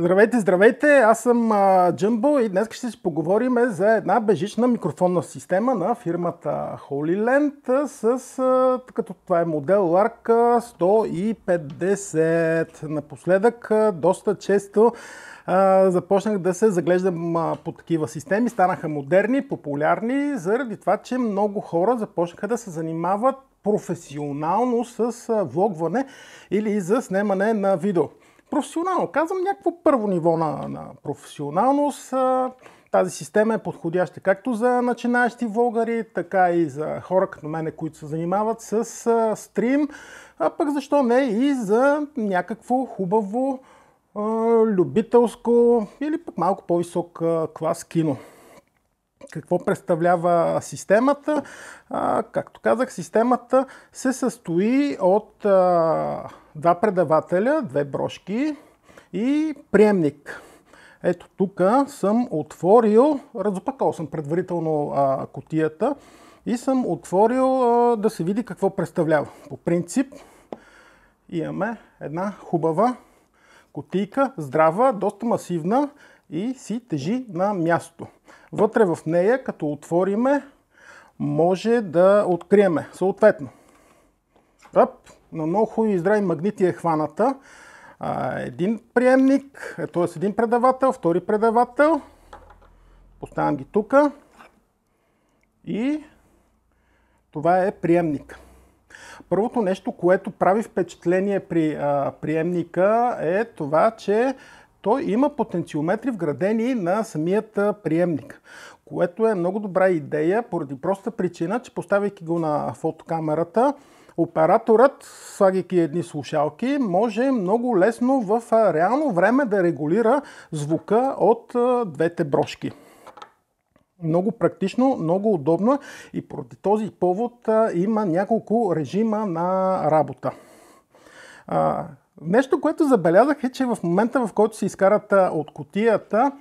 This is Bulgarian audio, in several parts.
Здравейте, здравейте! Аз съм Джамбо Джъмбо и днес ще си поговорим за една бежична микрофонна система на фирмата HolyLand с, като това е модел LARC 150. Напоследък доста често започнах да се заглеждам по такива системи. Станаха модерни, популярни, заради това, че много хора започнаха да се занимават професионално с влогване или за снимане на видео професионално. Казвам някакво първо ниво на, на професионалност. Тази система е подходяща както за начинаещи вългари, така и за хора като мене, които се занимават с стрим, а пък защо не и за някакво хубаво любителско или пък малко по-висок клас кино. Какво представлява системата? А, както казах, системата се състои от а, два предавателя, две брошки и приемник. Ето тук съм отворил, разопакал съм предварително а, кутията и съм отворил а, да се види какво представлява. По принцип имаме една хубава кутийка, здрава, доста масивна и си тежи на място. Вътре в нея, като отвориме, може да откриеме. Съответно, Оп, на много хубави здрави магнити е хваната. А, един приемник, е, т.е. един предавател, втори предавател. Поставям ги тук. И това е приемник. Първото нещо, което прави впечатление при а, приемника е това, че той има потенциометри вградени на самият приемник, което е много добра идея поради проста причина, че поставяйки го на фотокамерата, Операторът, слагайки едни слушалки, може много лесно в реално време да регулира звука от двете брошки. Много практично, много удобно и поради този повод има няколко режима на работа. Нещо, което забелязах е, че в момента в който се изкарат от котията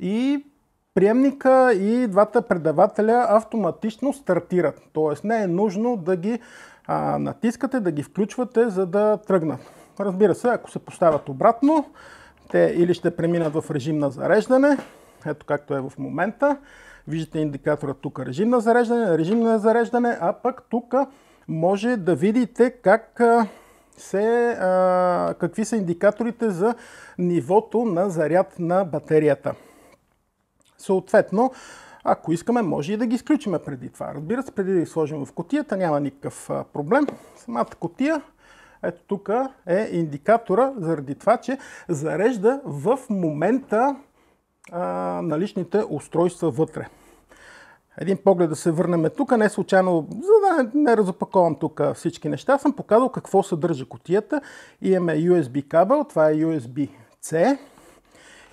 и приемника и двата предавателя автоматично стартират. Тоест не е нужно да ги а, натискате, да ги включвате, за да тръгнат. Разбира се, ако се поставят обратно, те или ще преминат в режим на зареждане, ето както е в момента. Виждате индикатора тук режим на зареждане, режим на зареждане, а пък тук може да видите как се, а, какви са индикаторите за нивото на заряд на батерията. Съответно, ако искаме, може и да ги изключим преди това. Разбира се, преди да ги сложим в котията, няма никакъв проблем. Самата котия, ето тук е индикатора, заради това, че зарежда в момента наличните устройства вътре. Един поглед да се върнем тук, не случайно, за да не разопаковам тук всички неща, съм показал какво съдържа котията. Имаме USB кабел, това е USB-C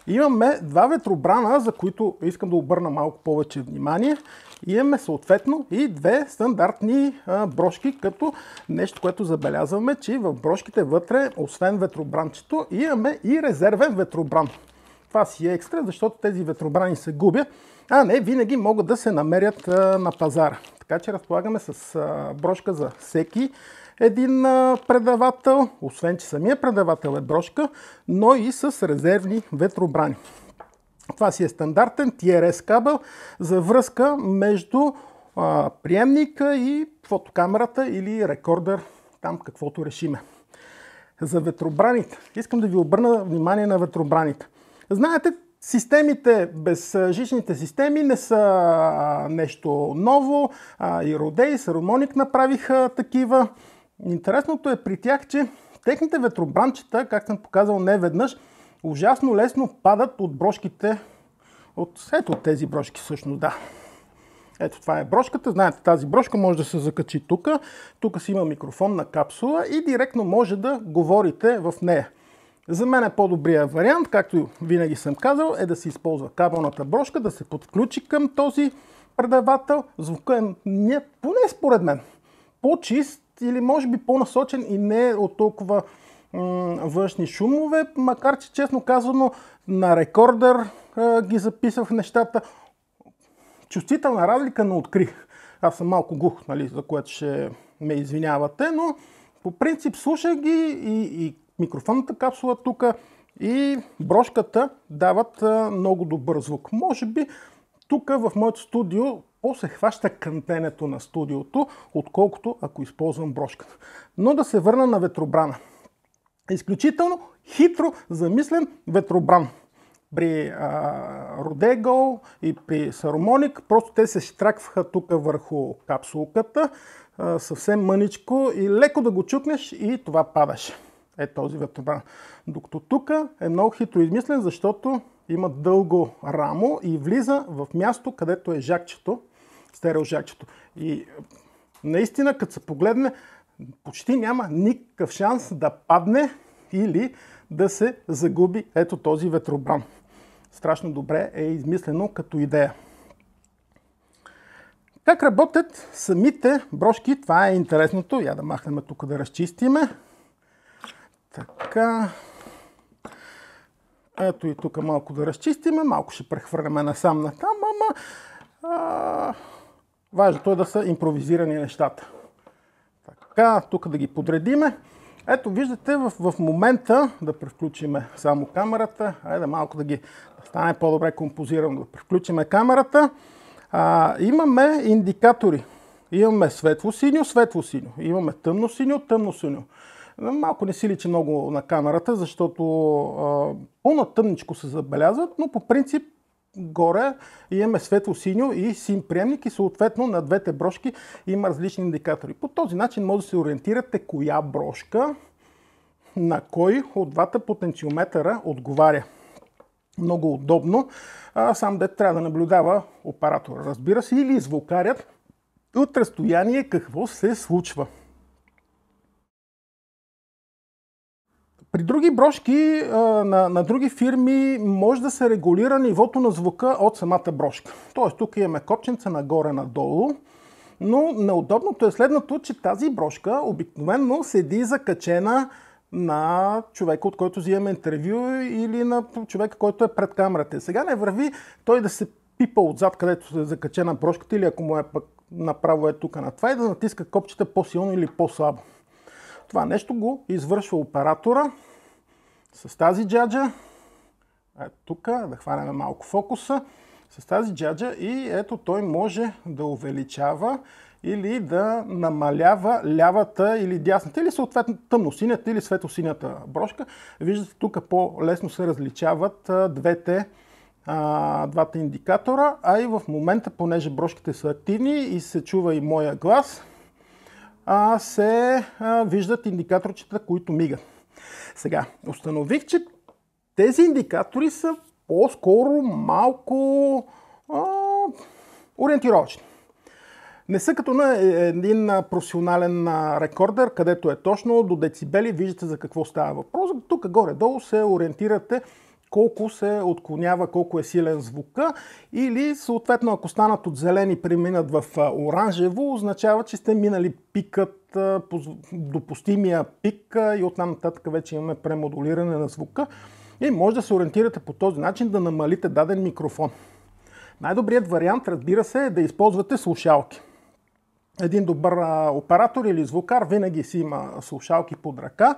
Имаме два ветробрана, за които искам да обърна малко повече внимание. И имаме съответно и две стандартни брошки, като нещо, което забелязваме, че в брошките вътре, освен ветробранчето, имаме и резервен ветробран това си е екстра, защото тези ветробрани се губят, а не винаги могат да се намерят на пазара. Така че разполагаме с брошка за всеки един предавател, освен че самия предавател е брошка, но и с резервни ветробрани. Това си е стандартен TRS кабел за връзка между приемника и фотокамерата или рекордер, там каквото решиме. За ветробраните. Искам да ви обърна внимание на ветробраните. Знаете, Системите, безжичните системи не са нещо ново. и Роде и Саромоник направиха такива. Интересното е при тях, че техните ветробранчета, както съм показал не веднъж, ужасно лесно падат от брошките. От, ето тези брошки всъщност, да. Ето това е брошката. Знаете, тази брошка може да се закачи тук. Тук си има микрофонна капсула и директно може да говорите в нея. За мен е по-добрия вариант, както винаги съм казал, е да се използва кабелната брошка, да се подключи към този предавател. Звукът е, не, поне според мен, по-чист или може би по-насочен и не е от толкова външни шумове, макар че честно казано на рекордър а, ги записах нещата. Чувствителна разлика не открих. Аз съм малко глух, нали, за което ще ме извинявате, но по принцип слушах ги и, и микрофонната капсула тук и брошката дават много добър звук. Може би тук в моето студио по-се хваща кънтенето на студиото, отколкото ако използвам брошката. Но да се върна на ветробрана. Изключително хитро замислен ветробран. При Родего и при Саромоник просто те се штракваха тук върху капсулката а, съвсем мъничко и леко да го чукнеш и това падаше е този ветробран. Докато тук е много хитро измислен, защото има дълго рамо и влиза в място, където е жакчето, стерео жакчето. И е, наистина, като се погледне, почти няма никакъв шанс да падне или да се загуби ето този ветробран. Страшно добре е измислено като идея. Как работят самите брошки? Това е интересното. Я да махнем тук да разчистиме. Така. Ето и тук малко да разчистиме, малко ще прехвърляме насам там, ама а, важното е да са импровизирани нещата. Така, тук да ги подредиме. Ето, виждате в, в момента да превключиме само камерата. Айде малко да ги да стане по-добре композирано. Да превключиме камерата. А, имаме индикатори. Имаме светло-синьо, светло-синьо. Имаме тъмно-синьо, тъмно-синьо. Малко не си личи много на камерата, защото по-натъмничко се забелязват, но по принцип горе имаме светло-синьо и син приемник и съответно на двете брошки има различни индикатори. По този начин може да се ориентирате коя брошка на кой от двата потенциометъра отговаря. Много удобно, а сам дет трябва да наблюдава оператора, разбира се, или звукарят от разстояние какво се случва. При други брошки на, на други фирми може да се регулира нивото на звука от самата брошка. Тоест тук имаме копченца нагоре-надолу, но неудобното е следното, че тази брошка обикновенно седи закачена на човека, от който взимаме интервю или на човека, който е пред камерата. Сега не върви той да се пипа отзад, където е закачена брошката или ако му е пък направо е тук на това и да натиска копчета по-силно или по-слабо. Това нещо го извършва оператора с тази джаджа. Ето тук, да хванем малко фокуса. С тази джаджа и ето той може да увеличава или да намалява лявата или дясната, или съответно тъмно-синята или светло-синята брошка. Виждате, тук по-лесно се различават двете, а, двата индикатора, а и в момента, понеже брошките са активни и се чува и моя глас, а, се а, виждат индикаторчета, които мигат. Сега, установих, че тези индикатори са по-скоро малко а, ориентировачни. Не са като на един професионален рекордер, където е точно до децибели, виждате за какво става въпрос. Тук горе-долу се ориентирате колко се отклонява, колко е силен звука или съответно ако станат от зелени преминат в оранжево, означава, че сте минали пикът допустимия пик и оттам нататък вече имаме премодулиране на звука и може да се ориентирате по този начин да намалите даден микрофон. Най-добрият вариант, разбира се, е да използвате слушалки един добър оператор или звукар винаги си има слушалки под ръка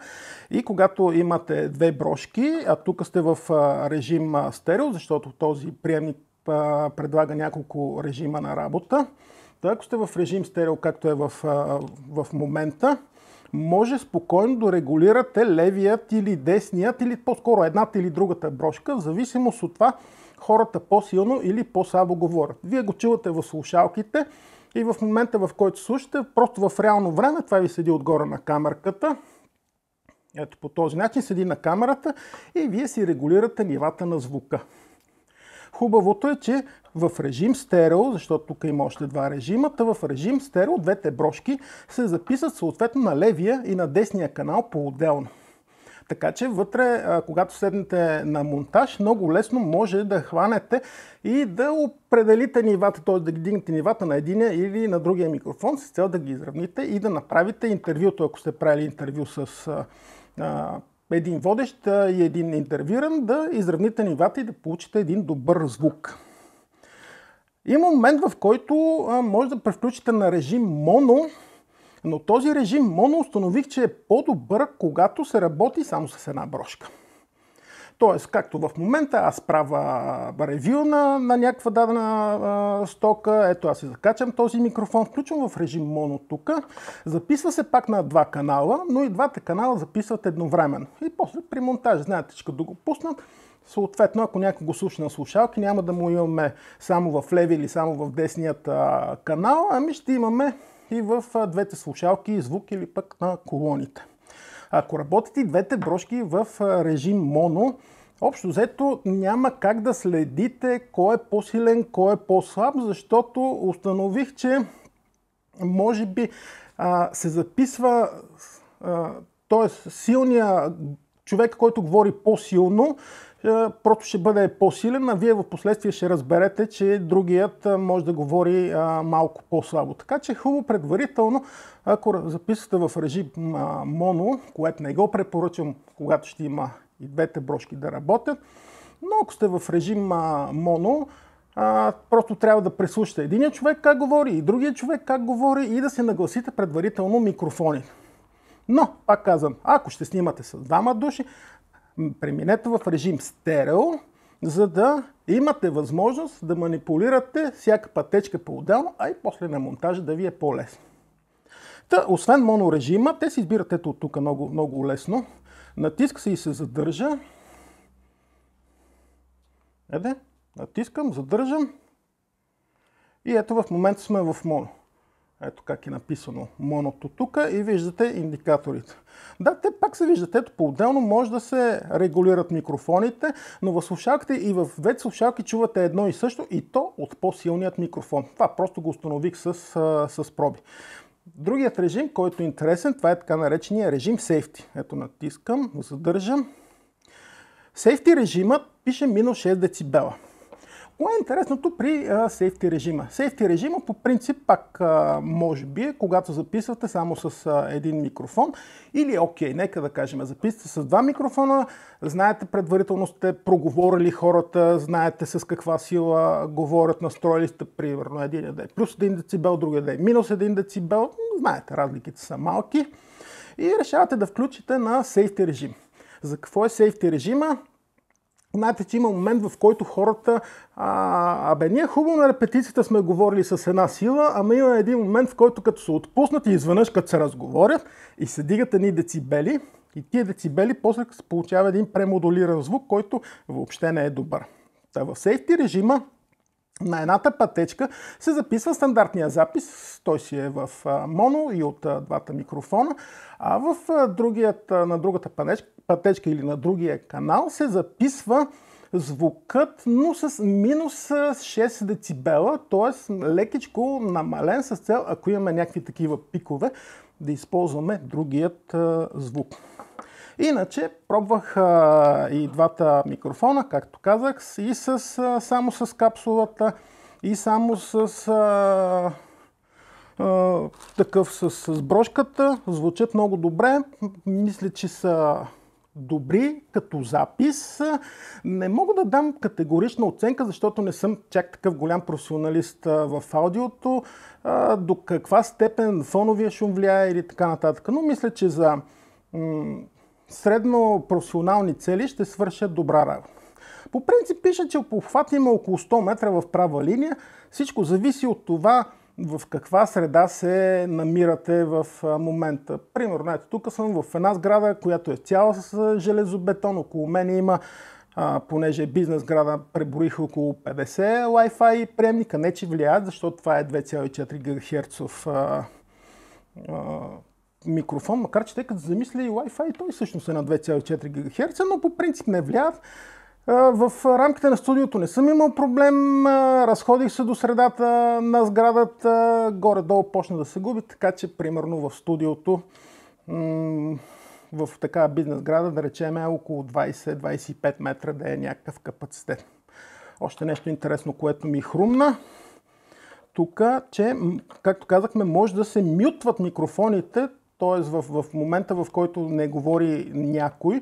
и когато имате две брошки, а тук сте в режим стерео, защото този приемник предлага няколко режима на работа. то, ако сте в режим стерео, както е в, в момента, може спокойно да регулирате левият или десният, или по-скоро едната или другата брошка, в зависимост от това хората по-силно или по-слабо говорят. Вие го чувате в слушалките, и в момента, в който слушате, просто в реално време, това ви седи отгоре на камерката, ето по този начин седи на камерата и вие си регулирате нивата на звука. Хубавото е, че в режим стерео, защото тук има още два режима, в режим стерео двете брошки се записват съответно на левия и на десния канал по-отделно. Така че вътре, когато седнете на монтаж, много лесно може да хванете и да определите нивата, т.е. да ги дигнете нивата на единия или на другия микрофон с цел да ги изравните и да направите интервюто, ако сте правили интервю с един водещ и един интервюран, да изравните нивата и да получите един добър звук. Има момент, в който може да превключите на режим моно, но този режим моно установих, че е по-добър, когато се работи само с една брошка. Тоест, както в момента аз правя ревю на, на някаква дадена а, стока, ето аз си закачам този микрофон, включвам в режим моно тук, записва се пак на два канала, но и двата канала записват едновременно. И после при монтаж, знаете, че като го пуснат, Съответно, ако някой го слуша на слушалки, няма да му имаме само в леви или само в десният а, канал, ами ще имаме и в двете слушалки звук или пък на колоните. Ако работите двете брошки в режим моно, общо взето няма как да следите кой е по-силен, кой е по-слаб, защото установих, че може би а, се записва, т.е. силния човек, който говори по-силно, е, просто ще бъде по-силен, а вие в последствие ще разберете, че другият е, може да говори е, малко по-слабо. Така че хубаво предварително, ако записвате в режим моно, което не го препоръчвам, когато ще има и двете брошки да работят, но ако сте в режим моно, просто трябва да преслушате единия човек как говори и другия човек как говори и да се нагласите предварително микрофони. Но, пак казвам, ако ще снимате с двама души, преминете в режим стерео, за да имате възможност да манипулирате всяка пътечка по-отделно, а и после на монтажа да ви е по-лесно. Та, освен монорежима, те си избират ето от тук много, много лесно. Натиска се и се задържа. Еде, натискам, задържам. И ето в момента сме в моно. Ето как е написано моното тук и виждате индикаторите. Да, те пак се виждат. Ето по-отделно може да се регулират микрофоните, но в слушалките и в двете слушалки чувате едно и също и то от по-силният микрофон. Това просто го установих с, с проби. Другият режим, който е интересен, това е така наречения режим Safety. Ето натискам, задържам. Safety режимът пише минус 6 децибела. Кое е интересното при сейфти режима? Сейфти режима по принцип пак а, може би е, когато записвате само с а, един микрофон или е окей, нека да кажем, записвате с два микрофона, знаете предварително сте проговорили хората, знаете с каква сила говорят, настроили сте примерно един е да е плюс 1 децибел, другия да е минус 1 децибел, знаете, разликите са малки и решавате да включите на сейфти режим. За какво е сейфти режима? Знаете, че има момент, в който хората, а, абе, ние хубаво на репетицията сме говорили с една сила, ама има един момент, в който като се отпуснат и изведнъж като се разговорят и се дигат едни децибели, и тия децибели после се получава един премодулиран звук, който въобще не е добър. Та в сейфти режима на едната пътечка се записва стандартния запис, той си е в моно и от двата микрофона, а в другият, на другата пътечка, пътечка или на другия канал се записва звукът, но с минус 6 децибела, т.е. лекичко намален с цел, ако имаме някакви такива пикове, да използваме другият звук. Иначе пробвах а, и двата микрофона, както казах, и с, а, само с капсулата, и само с а, а, такъв с, с брошката. Звучат много добре. Мисля, че са добри като запис. Не мога да дам категорична оценка, защото не съм чак такъв голям професионалист в аудиото, до каква степен фоновия шум влияе или така нататък. Но мисля, че за средно професионални цели ще свършат добра работа. По принцип пише, че по обхват има около 100 метра в права линия. Всичко зависи от това в каква среда се намирате в момента. Примерно, ето, тук съм в една сграда, която е цяла с железобетон. Около мен има, а, понеже е бизнес града, преброиха около 50 Wi-Fi приемника. Не, че влияят, защото това е 2,4 ГГц микрофон, макар че те като замисля и Wi-Fi, той всъщност е на 2,4 ГГц, но по принцип не влияв. В рамките на студиото не съм имал проблем, разходих се до средата на сградата, горе-долу почна да се губи, така че примерно в студиото в такава бизнес града, да речем е около 20-25 метра да е някакъв капацитет. Още нещо интересно, което ми хрумна. Тук, че, както казахме, може да се мютват микрофоните, Тоест в, в момента, в който не говори някой,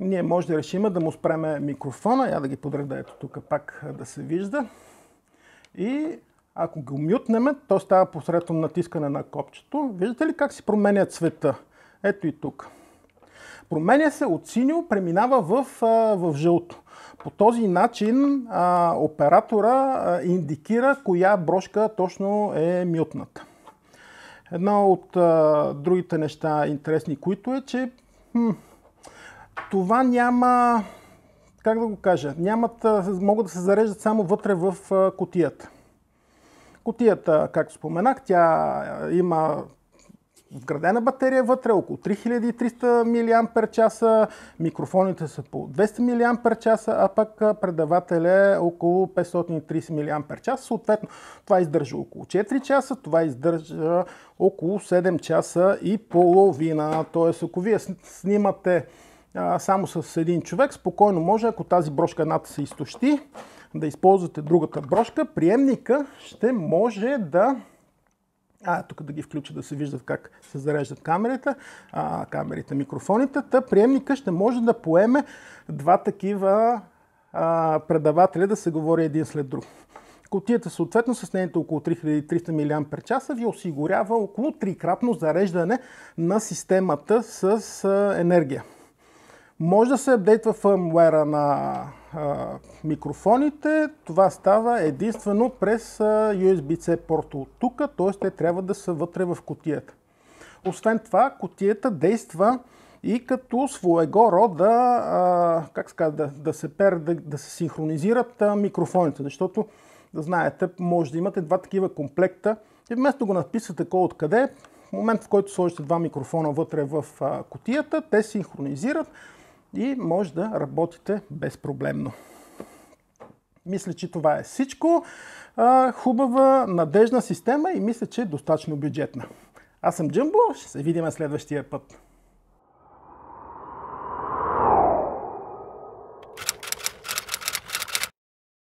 ние може да решим да му спреме микрофона. Я да ги подреда ето тук пак да се вижда. И ако го мютнеме, то става посредством натискане на копчето. Виждате ли как си променя цвета? Ето и тук. Променя се от синьо, преминава в, в жълто. По този начин а, оператора а, индикира коя брошка точно е мютната. Едно от а, другите неща интересни, които е, че хм, това няма, как да го кажа, нямат, могат да се зареждат само вътре в а, котията. Котията, както споменах, тя има вградена батерия вътре, около 3300 мАч, микрофоните са по 200 мАч, а пък предавателя е около 530 мАч. Съответно, това издържа около 4 часа, това издържа около 7 часа и половина. Тоест, ако вие снимате а, само с един човек, спокойно може, ако тази брошка едната се изтощи, да използвате другата брошка, приемника ще може да а, тук да ги включа да се виждат как се зареждат камерите, а, камерите, микрофоните, та приемника ще може да поеме два такива а, предавателя да се говори един след друг. Котията съответно с нейните около 3300 мАч ви осигурява около 3-кратно зареждане на системата с а, енергия. Може да се апдейтва фърмуера на микрофоните, това става единствено през USB-C порта от тук, т.е. те трябва да са вътре в котията. Освен това, котията действа и като своего рода, а, как ска, да, да се пер, да, да се синхронизират а, микрофоните, защото, да знаете, може да имате два такива комплекта и вместо го написате кой откъде, в момент в който сложите два микрофона вътре в а, котията, те синхронизират, и може да работите безпроблемно. Мисля, че това е всичко. Хубава, надежна система и мисля, че е достатъчно бюджетна. Аз съм Джъмбо, ще се видим следващия път.